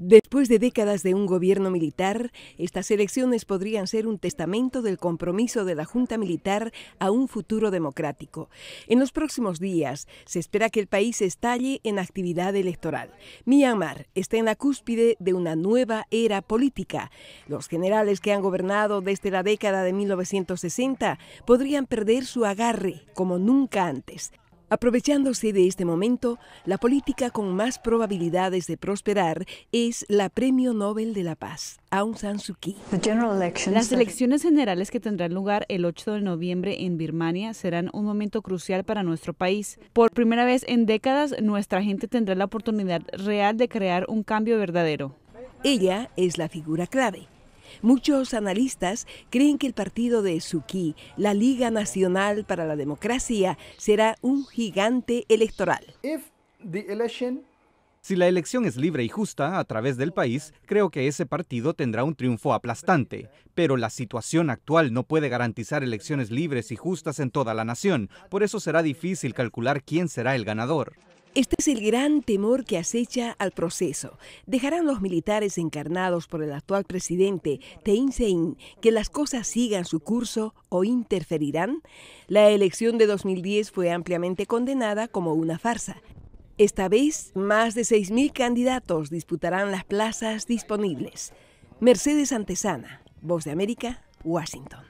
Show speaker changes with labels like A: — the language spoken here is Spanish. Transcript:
A: Después de décadas de un gobierno militar, estas elecciones podrían ser un testamento del compromiso de la Junta Militar a un futuro democrático. En los próximos días se espera que el país estalle en actividad electoral. Myanmar está en la cúspide de una nueva era política. Los generales que han gobernado desde la década de 1960 podrían perder su agarre como nunca antes. Aprovechándose de este momento, la política con más probabilidades de
B: prosperar es la Premio Nobel de la Paz, Aung San Suu Kyi. Las elecciones generales que tendrán lugar el 8 de noviembre en Birmania serán un momento crucial para nuestro país. Por primera vez en décadas, nuestra gente tendrá la oportunidad real de crear un cambio verdadero. Ella es la figura clave Muchos analistas
A: creen que el partido de Suki, la Liga Nacional para la Democracia, será un gigante electoral.
C: Si la elección es libre y justa a través del país, creo que ese partido tendrá un triunfo aplastante. Pero la situación actual no puede garantizar elecciones libres y justas en toda la nación, por eso será difícil calcular quién será el ganador.
A: Este es el gran temor que acecha al proceso. ¿Dejarán los militares encarnados por el actual presidente Tein Sein que las cosas sigan su curso o interferirán? La elección de 2010 fue ampliamente condenada como una farsa. Esta vez, más de 6.000 candidatos disputarán las plazas disponibles. Mercedes Antesana, Voz de América, Washington.